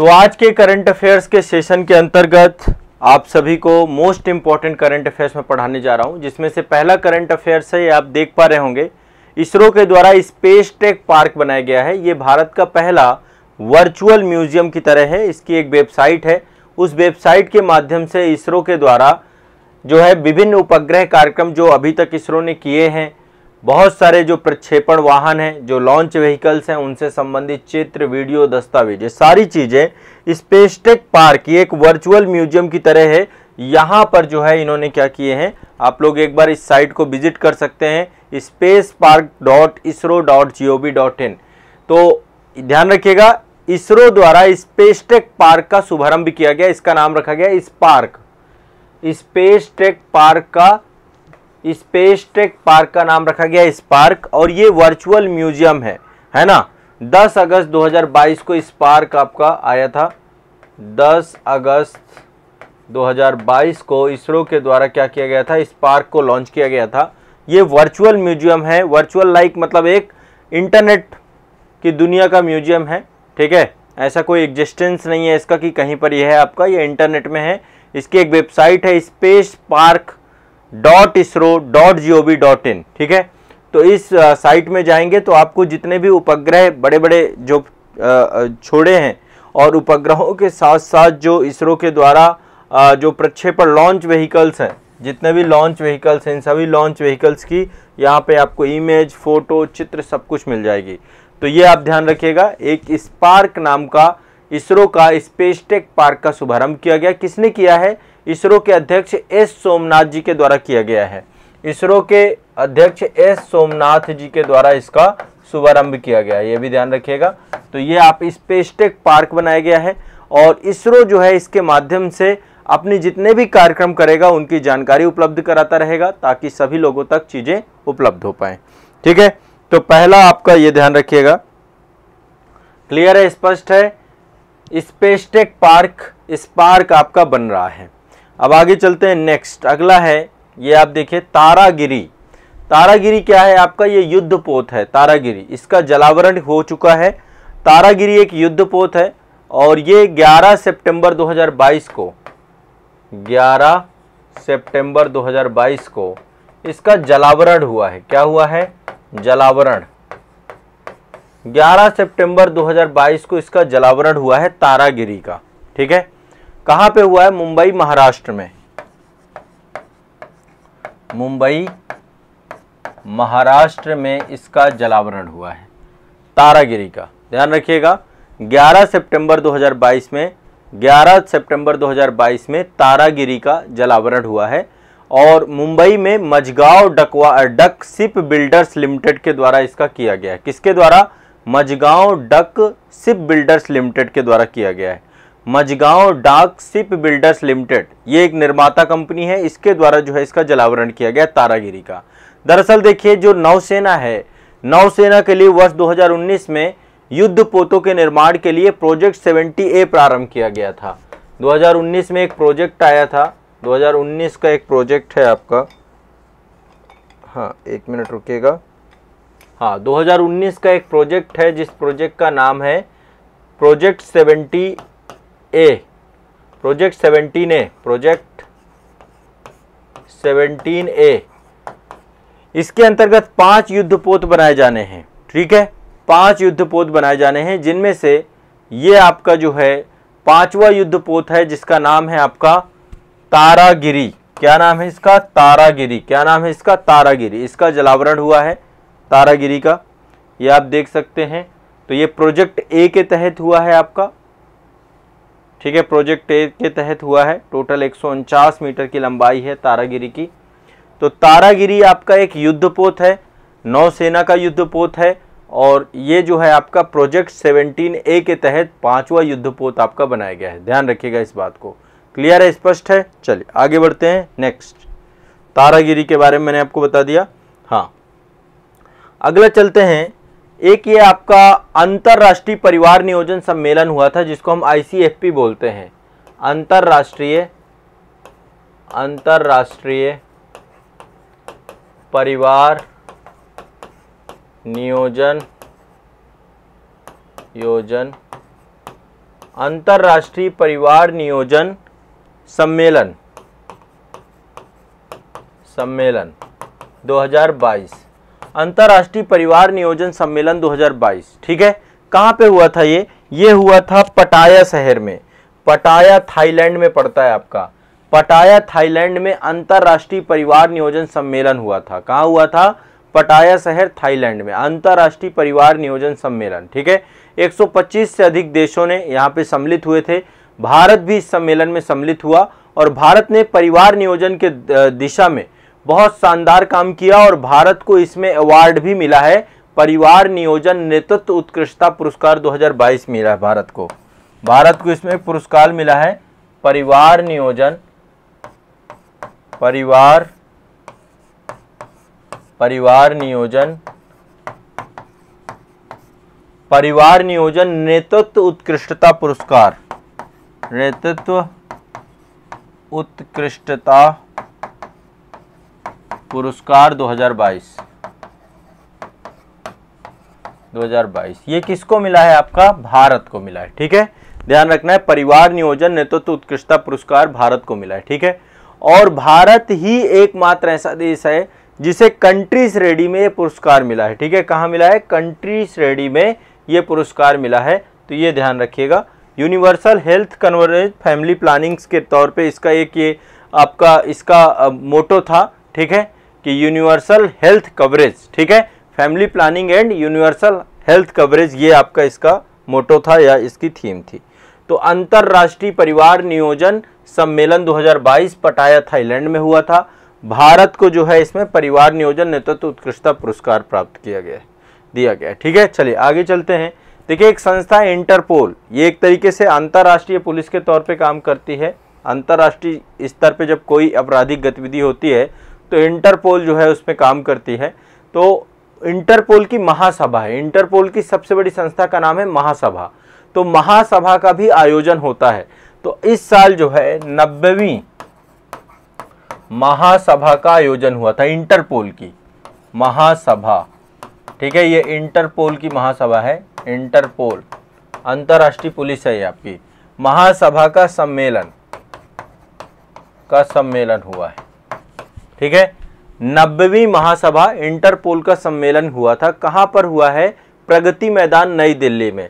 तो आज के करंट अफेयर्स के सेशन के अंतर्गत आप सभी को मोस्ट इम्पॉर्टेंट करंट अफेयर्स में पढ़ाने जा रहा हूं जिसमें से पहला करंट अफेयर्स है आप देख पा रहे होंगे इसरो के द्वारा स्पेस टेक पार्क बनाया गया है ये भारत का पहला वर्चुअल म्यूजियम की तरह है इसकी एक वेबसाइट है उस वेबसाइट के माध्यम से इसरो के द्वारा जो है विभिन्न उपग्रह कार्यक्रम जो अभी तक इसरो ने किए हैं बहुत सारे जो प्रक्षेपण वाहन हैं जो लॉन्च व्हीकल्स हैं उनसे संबंधित चित्र वीडियो दस्तावेज सारी चीज़ें स्पेसटेक पार्क ये एक वर्चुअल म्यूजियम की तरह है यहाँ पर जो है इन्होंने क्या किए हैं आप लोग एक बार इस साइट को विजिट कर सकते हैं space park dot ISRO dot G O V dot in तो ध्यान रखिएगा इसरो द्वारा स्पेस टेक पार्क का शुभारंभ किया गया इसका नाम रखा गया इस पार्क स्पेस टेक पार्क का स्पेस टेक पार्क का नाम रखा गया स्पार्क और ये वर्चुअल म्यूजियम है है ना 10 अगस्त 2022 को स्पार्क आपका आया था 10 अगस्त 2022 को इसरो के द्वारा क्या किया गया था स्पार्क को लॉन्च किया गया था ये वर्चुअल म्यूजियम है वर्चुअल लाइक मतलब एक इंटरनेट की दुनिया का म्यूजियम है ठीक है ऐसा कोई एग्जिस्टेंस नहीं है इसका कि कहीं पर यह है आपका ये इंटरनेट में है इसकी एक वेबसाइट है space park dot ISRO dot G O V dot in ठीक है तो इस साइट में जाएंगे तो आपको जितने भी उपग्रह बड़े बड़े जो छोड़े हैं और उपग्रहों के साथ साथ जो इसरो के द्वारा जो प्रक्षेपण लॉन्च व्हीकल्स हैं जितने भी लॉन्च व्हीकल्स हैं इन सभी लॉन्च व्हीकल्स की यहाँ पे आपको इमेज फ़ोटो चित्र सब कुछ मिल जाएगी तो ये आप ध्यान रखिएगा एक स्पार्क नाम का इसरो का स्पेस टेक पार्क का शुभारंभ किया गया किसने किया है इसरो के अध्यक्ष एस सोमनाथ जी के द्वारा किया गया है इसरो के अध्यक्ष एस सोमनाथ जी के द्वारा इसका शुभारंभ किया गया ये भी ध्यान रखिएगा तो ये आप स्पेसटेक पार्क बनाया गया है और इसरो जो है इसके माध्यम से अपने जितने भी कार्यक्रम करेगा उनकी जानकारी उपलब्ध कराता रहेगा ताकि सभी लोगों तक चीज़ें उपलब्ध हो पाए ठीक है तो पहला आपका ये ध्यान रखिएगा क्लियर है स्पष्ट है स्पेसटेक पार्क स्पार्क आपका बन रहा है अब आगे चलते हैं नेक्स्ट अगला है ये आप देखिए तारागिरी तारागिरी क्या है आपका ये युद्ध पोत है तारागिरी इसका जलावरण हो चुका है तारागिरी एक युद्ध पोत है और ये 11 सितंबर 2022 को 11 सितंबर 2022 को इसका जलावरण हुआ है क्या हुआ है जलावरण 11 सितंबर 2022 को इसका जलावरण हुआ है तारागिरी का ठीक है कहां पे हुआ है मुंबई महाराष्ट्र में मुंबई महाराष्ट्र में इसका जलावरण हुआ है तारागिरी का ध्यान रखिएगा 11 सितंबर 2022 में 11 सितंबर 2022 में तारागिरी का जलावरण हुआ है और मुंबई में मजगांव डकवा डक सिप बिल्डर्स लिमिटेड के द्वारा इसका किया गया है किसके द्वारा Mazagon dock ship builders limited के द्वारा किया गया है मजगांव डाक सिप बिल्डर्स लिमिटेड ये एक निर्माता कंपनी है इसके द्वारा जो है इसका जलावरण किया गया तारागिरी का दरअसल देखिए जो नौसेना है नौसेना के लिए वर्ष 2019 में युद्ध पोतों के निर्माण के लिए प्रोजेक्ट 70 ए प्रारंभ किया गया था 2019 में एक प्रोजेक्ट आया था 2019 का एक प्रोजेक्ट है आपका हाँ एक मिनट रुकेगा हाँ 2019 का एक प्रोजेक्ट है जिस प्रोजेक्ट का नाम है project seventy A project seventeen A project seventeen A इसके अंतर्गत पांच युद्धपोत बनाए जाने हैं ठीक है पांच युद्धपोत बनाए जाने हैं जिनमें से ये आपका जो है पांचवा युद्धपोत है जिसका नाम है आपका तारागिरी क्या नाम है इसका तारागिरी क्या नाम है इसका तारागिरी इसका जलावरण हुआ है तारागिरी का ये आप देख सकते हैं तो ये प्रोजेक्ट ए के तहत हुआ है आपका ठीक है प्रोजेक्ट ए के तहत हुआ है टोटल एक मीटर की लंबाई है तारागिरी की तो तारागिरी आपका एक युद्धपोत है नौसेना का युद्धपोत है और ये जो है आपका प्रोजेक्ट 17 ए के तहत पांचवा युद्धपोत आपका बनाया गया है ध्यान रखिएगा इस बात को क्लियर है स्पष्ट है चलिए आगे बढ़ते हैं नेक्स्ट तारागिरी के बारे में मैंने आपको बता दिया हाँ अगला चलते हैं एक ये आपका अंतर्राष्ट्रीय परिवार नियोजन सम्मेलन हुआ था जिसको हम आईसीएफपी बोलते हैं अंतर्राष्ट्रीय अंतर्राष्ट्रीय परिवार नियोजन योजन अंतर्राष्ट्रीय परिवार नियोजन सम्मेलन सम्मेलन 2022 अंतर्राष्ट्रीय परिवार नियोजन सम्मेलन 2022 ठीक है कहाँ पे हुआ था ये ये हुआ था पटाया शहर में पटाया थाईलैंड में पड़ता है आपका पटाया थाईलैंड में अंतर्राष्ट्रीय परिवार नियोजन सम्मेलन हुआ था कहाँ हुआ था पटाया शहर थाईलैंड में अंतर्राष्ट्रीय परिवार नियोजन सम्मेलन ठीक है 125 से अधिक देशों ने यहाँ पे सम्मिलित हुए थे भारत भी इस सम्मेलन में सम्मिलित हुआ और भारत ने परिवार नियोजन के दिशा में बहुत शानदार काम किया और भारत को इसमें अवार्ड भी मिला है परिवार नियोजन नेतृत्व उत्कृष्टता पुरस्कार 2022 मिला है भारत को भारत को इसमें पुरस्कार मिला है परिवार नियोजन परिवार परिवार नियोजन परिवार नियोजन नेतृत्व उत्कृष्टता पुरस्कार नेतृत्व उत्कृष्टता पुरस्कार 2022 2022 ये किसको मिला है आपका भारत को मिला है ठीक है ध्यान रखना है परिवार नियोजन नेतृत्व तो उत्कृष्टता पुरस्कार भारत को मिला है ठीक है और भारत ही एकमात्र ऐसा देश है जिसे कंट्री श्रेणी में यह पुरस्कार मिला है ठीक है कहाँ मिला है कंट्री श्रेणी में ये पुरस्कार मिला है तो ये ध्यान रखिएगा universal health coverage family plannings के तौर पे इसका एक ये आपका इसका मोटो था ठीक है कि यूनिवर्सल हेल्थ कवरेज ठीक है family planning and universal health coverage ये आपका इसका मोटो था या इसकी थीम थी तो अंतर्राष्ट्रीय परिवार नियोजन सम्मेलन 2022 पटाया थाईलैंड में हुआ था भारत को जो है इसमें परिवार नियोजन नेतृत्व उत्कृष्टता पुरस्कार प्राप्त किया गया दिया गया ठीक है चलिए आगे चलते हैं देखिए एक संस्था इंटरपोल ये एक तरीके से अंतर्राष्ट्रीय पुलिस के तौर पर काम करती है अंतर्राष्ट्रीय स्तर पर जब कोई आपराधिक गतिविधि होती है तो इंटरपोल जो है उसमें काम करती है तो इंटरपोल की महासभा है इंटरपोल की सबसे बड़ी संस्था का नाम है महासभा तो महासभा का भी आयोजन होता है तो इस साल जो है नब्बेवी महासभा का आयोजन हुआ था इंटरपोल की महासभा ठीक है ये इंटरपोल की महासभा है इंटरपोल अंतर्राष्ट्रीय पुलिस है ये आपकी महासभा का सम्मेलन का सम्मेलन हुआ है ठीक है नब्बेवी महासभा इंटरपोल का सम्मेलन हुआ था कहां पर हुआ है प्रगति मैदान नई दिल्ली में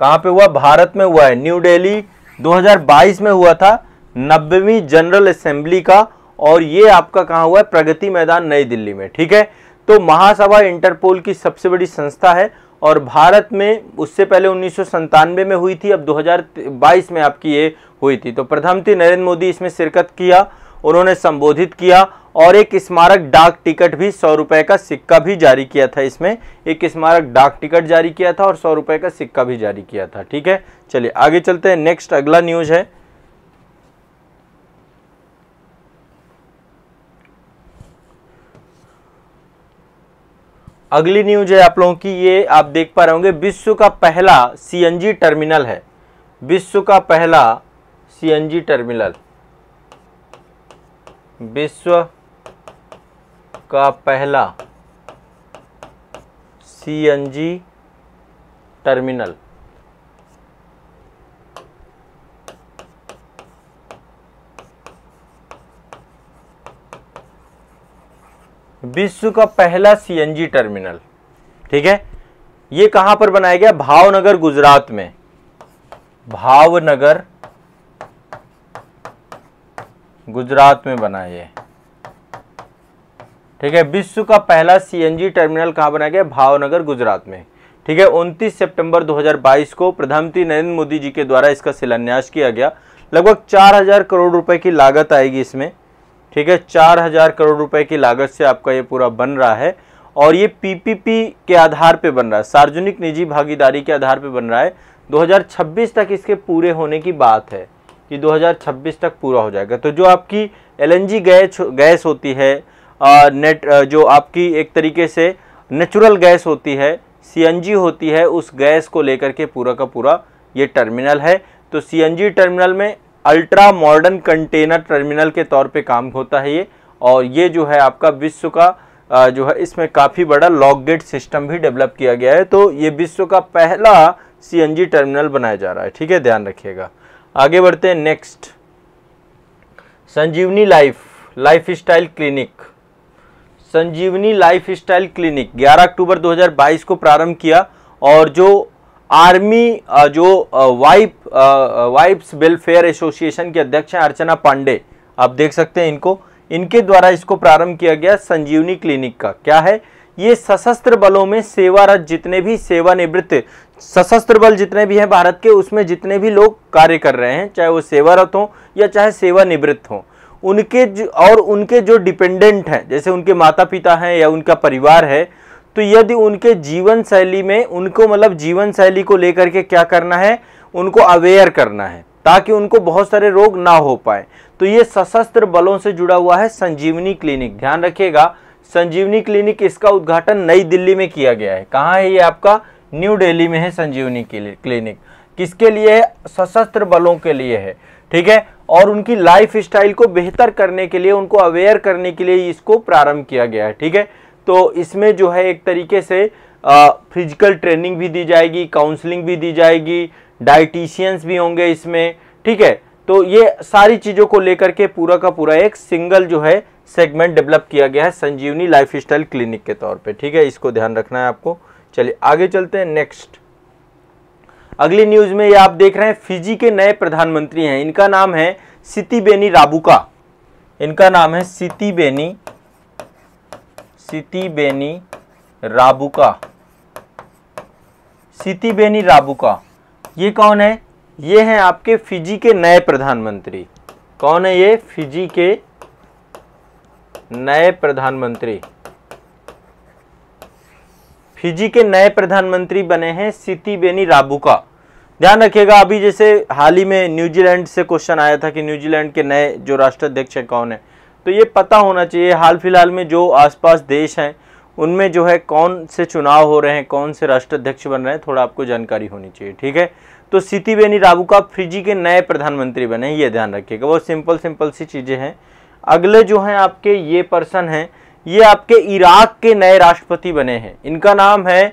कहां पे हुआ भारत में हुआ है न्यू दिल्ली 2022 में हुआ था नब्बेवी जनरल असेंबली का और ये आपका कहां हुआ है प्रगति मैदान नई दिल्ली में ठीक है तो महासभा इंटरपोल की सबसे बड़ी संस्था है और भारत में उससे पहले उन्नीस में हुई थी अब 2022 में आपकी ये हुई थी तो प्रधानमंत्री नरेंद्र मोदी इसमें शिरकत किया उन्होंने संबोधित किया और एक स्मारक डाक टिकट भी सौ रुपए का सिक्का भी जारी किया था इसमें एक स्मारक डाक टिकट जारी किया था और सौ रुपए का सिक्का भी जारी किया था ठीक है चलिए आगे चलते हैं नेक्स्ट अगला न्यूज़ है अगली न्यूज है आप लोगों की ये आप देख पा रहे होंगे विश्व का पहला सीएनजी टर्मिनल है विश्व का पहला सीएनजी टर्मिनल विश्व का पहला सीएनजी टर्मिनल विश्व का पहला सीएनजी टर्मिनल ठीक है ये कहां पर बनाया गया भावनगर गुजरात में भावनगर गुजरात में बना ये ठीक है विश्व का पहला सीएनजी टर्मिनल कहाँ बनाया गया भावनगर गुजरात में ठीक है 29 सितंबर 2022 को प्रधानमंत्री नरेंद्र मोदी जी के द्वारा इसका शिलान्यास किया गया लगभग 4000 करोड़ रुपए की लागत आएगी इसमें ठीक है 4000 करोड़ रुपए की लागत से आपका ये पूरा बन रहा है और ये पीपीपी के आधार पर बन रहा है सार्वजनिक निजी भागीदारी के आधार पर बन रहा है दो तक इसके पूरे होने की बात है कि 2026 तक पूरा हो जाएगा तो जो आपकी एलएनजी गैस गैस होती है आ, नेट आ, जो आपकी एक तरीके से नेचुरल गैस होती है सीएनजी होती है उस गैस को लेकर के पूरा का पूरा ये टर्मिनल है तो सीएनजी टर्मिनल में अल्ट्रा मॉडर्न कंटेनर टर्मिनल के तौर पे काम होता है ये और ये जो है आपका विश्व का जो है इसमें काफ़ी बड़ा लॉक गेट सिस्टम भी डेवलप किया गया है तो ये विश्व का पहला जी टर्मिनल बनाया जा रहा है ठीक है ध्यान रखिएगा आगे बढ़ते हैं next Sanjeevani life life style clinic Sanjeevani life style clinic 11 October 2022 को प्रारंभ किया और जो आर्मी जो वाइफ वाइफ्स वेलफेयर एसोसिएशन के अध्यक्ष हैं अर्चना पांडे आप देख सकते हैं इनको इनके द्वारा इसको प्रारंभ किया गया संजीवनी क्लिनिक का क्या है ये सशस्त्र बलों में सेवारत जितने भी सेवानिवृत्त सशस्त्र बल जितने भी हैं भारत के उसमें जितने भी लोग कार्य कर रहे हैं चाहे वो सेवारत हों या चाहे सेवानिवृत्त हों उनके जो और उनके जो डिपेंडेंट हैं जैसे उनके माता पिता हैं या उनका परिवार है तो यदि उनके जीवन शैली में उनको मतलब जीवन शैली को लेकर के क्या करना है उनको अवेयर करना है ताकि उनको बहुत सारे रोग ना हो पाए तो ये सशस्त्र बलों से जुड़ा हुआ है संजीवनी क्लिनिक ध्यान रखिएगा संजीवनी क्लिनिक इसका उद्घाटन नई दिल्ली में किया गया है कहाँ है ये आपका न्यू दिल्ली में है संजीवनी क्लिनिक किसके लिए है सशस्त्र बलों के लिए है ठीक है और उनकी लाइफ स्टाइल को बेहतर करने के लिए उनको अवेयर करने के लिए इसको प्रारंभ किया गया है ठीक है तो इसमें जो है एक तरीके से फिजिकल ट्रेनिंग भी दी जाएगी काउंसलिंग भी दी जाएगी डाइटिशियंस भी होंगे इसमें ठीक है तो ये सारी चीज़ों को लेकर के पूरा का पूरा एक सिंगल जो है सेगमेंट डेवलप किया गया है संजीवनी लाइफस्टाइल क्लिनिक के तौर पे ठीक है इसको ध्यान रखना है आपको चलिए आगे चलते हैं नेक्स्ट अगली न्यूज में ये आप देख रहे हैं फिजी के नए प्रधानमंत्री हैं इनका नाम है सितिबेनी राबुका इनका नाम है सितिबेनी सितिबेनी राबुका सितिबेनी राबुका ये कौन है ये हैं आपके फिजी के नए प्रधानमंत्री कौन है ये फिजी के नए प्रधानमंत्री फिजी के नए प्रधानमंत्री बने हैं राबू राबुका ध्यान रखिएगा अभी जैसे हाल ही में न्यूजीलैंड से क्वेश्चन आया था कि न्यूजीलैंड के नए जो राष्ट्राध्यक्ष हैं कौन है तो ये पता होना चाहिए हाल फिलहाल में जो आसपास देश हैं उनमें जो है कौन से चुनाव हो रहे हैं कौन से राष्ट्राध्यक्ष बन रहे हैं थोड़ा आपको जानकारी होनी चाहिए ठीक है तो राबू राबुका फिजी के नए प्रधानमंत्री बने ये ध्यान रखिएगा बहुत सिंपल सिंपल सी चीज़ें हैं अगले जो हैं आपके ये पर्सन हैं ये आपके इराक के नए राष्ट्रपति बने हैं इनका नाम है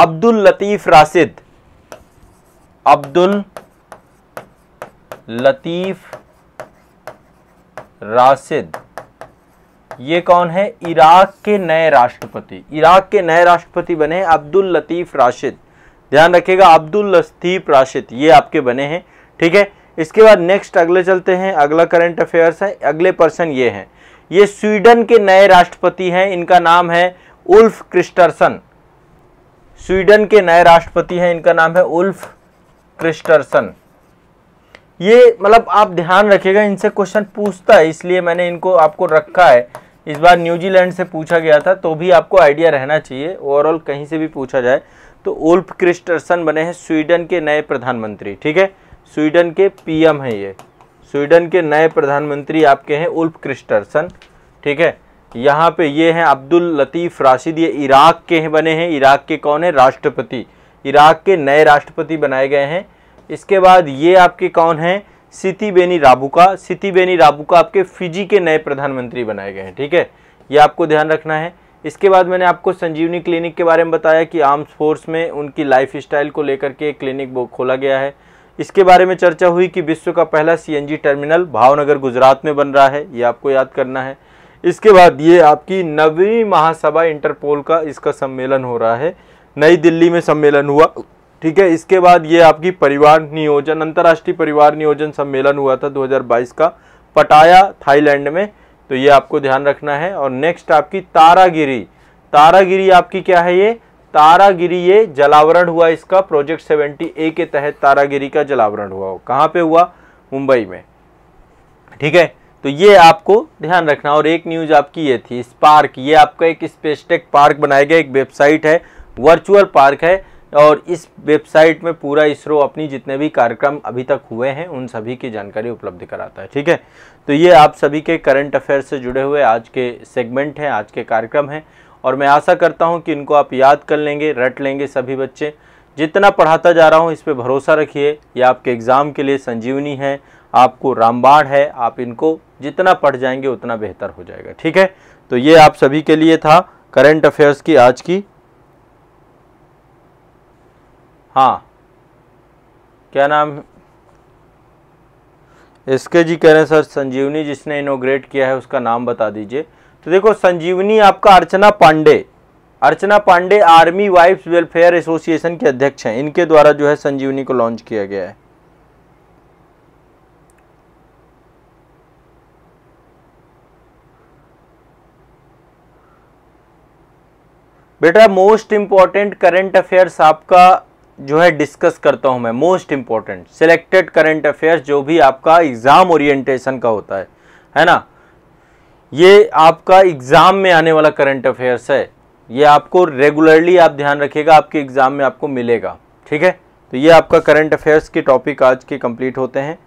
अब्दुल लतीफ़ राशिद अब्दुल लतीफ़ राशिद ये कौन है इराक के नए राष्ट्रपति इराक के नए राष्ट्रपति बने हैं अब्दुल लतीफ़ राशिद ध्यान रखिएगा अब्दुल लतीफ़ राशिद ये आपके बने हैं ठीक है इसके बाद नेक्स्ट अगले चलते हैं अगला करंट अफेयर्स है अगले पर्सन ये हैं ये स्वीडन के नए राष्ट्रपति हैं इनका नाम है उल्फ क्रिस्टरसन स्वीडन के नए राष्ट्रपति हैं इनका नाम है उल्फ क्रिस्टरसन ये मतलब आप ध्यान रखिएगा इनसे क्वेश्चन पूछता है इसलिए मैंने इनको आपको रखा है इस बार न्यूजीलैंड से पूछा गया था तो भी आपको आइडिया रहना चाहिए ओवरऑल कहीं से भी पूछा जाए तो उल्फ क्रिस्टरसन बने हैं स्वीडन के नए प्रधानमंत्री ठीक है स्वीडन के पीएम हैं ये स्वीडन के नए प्रधानमंत्री आपके हैं उल्फ क्रिस्टरसन ठीक है यहाँ पे ये हैं अब्दुल लतीफ़ राशिद ये इराक के हैं बने हैं इराक के कौन है राष्ट्रपति इराक के नए राष्ट्रपति बनाए गए हैं इसके बाद ये आपके कौन हैं Sitiveni Rabuka Sitiveni Rabuka आपके फिजी के नए प्रधानमंत्री बनाए गए हैं ठीक है ये आपको ध्यान रखना है इसके बाद मैंने आपको संजीवनी क्लिनिक के बारे में बताया कि आर्म्स फोर्स में उनकी लाइफ स्टाइल को लेकर के क्लिनिक खोला गया है इसके बारे में चर्चा हुई कि विश्व का पहला सीएनजी टर्मिनल भावनगर गुजरात में बन रहा है ये आपको याद करना है इसके बाद ये आपकी नवी महासभा इंटरपोल का इसका सम्मेलन हो रहा है नई दिल्ली में सम्मेलन हुआ ठीक है इसके बाद ये आपकी परिवार नियोजन अंतर्राष्ट्रीय परिवार नियोजन सम्मेलन हुआ था 2022 का पटाया थाईलैंड में तो ये आपको ध्यान रखना है और नेक्स्ट आपकी तारागिरी तारागिरी आपकी क्या है ये तारागिरी ये जलावरण हुआ इसका प्रोजेक्ट सेवेंटी ए के तहत तारागिरी का जलावरण हुआ हो कहाँ पे हुआ मुंबई में ठीक है तो ये आपको ध्यान रखना और एक न्यूज आपकी ये थी स्पार्क ये आपका एक स्पेस्टेक पार्क बनाया गया एक वेबसाइट है वर्चुअल पार्क है और इस वेबसाइट में पूरा इसरो अपनी जितने भी कार्यक्रम अभी तक हुए हैं उन सभी की जानकारी उपलब्ध कराता है ठीक है तो ये आप सभी के करंट अफेयर से जुड़े हुए आज के सेगमेंट हैं आज के कार्यक्रम हैं और मैं आशा करता हूँ कि इनको आप याद कर लेंगे रट लेंगे सभी बच्चे जितना पढ़ाता जा रहा हूँ इस पर भरोसा रखिए ये आपके एग्ज़ाम के लिए संजीवनी है आपको रामबाण है आप इनको जितना पढ़ जाएंगे उतना बेहतर हो जाएगा ठीक है तो ये आप सभी के लिए था करंट अफेयर्स की आज की हाँ क्या नाम एस के जी कह रहे हैं सर संजीवनी जिसने इनोग्रेट किया है उसका नाम बता दीजिए तो देखो संजीवनी आपका Archana Pandey Archana Pandey army wives welfare association के अध्यक्ष हैं इनके द्वारा जो है संजीवनी को लॉन्च किया गया है बेटा मोस्ट इंपॉर्टेंट करंट अफेयर्स आपका जो है डिस्कस करता हूं मैं most important selected current affairs जो भी आपका एग्जाम ओरिएंटेशन का होता है है ना ये आपका एग्ज़ाम में आने वाला करंट अफेयर्स है ये आपको रेगुलरली आप ध्यान रखिएगा आपके एग्ज़ाम में आपको मिलेगा ठीक है तो ये आपका करंट अफेयर्स के टॉपिक आज के कंप्लीट होते हैं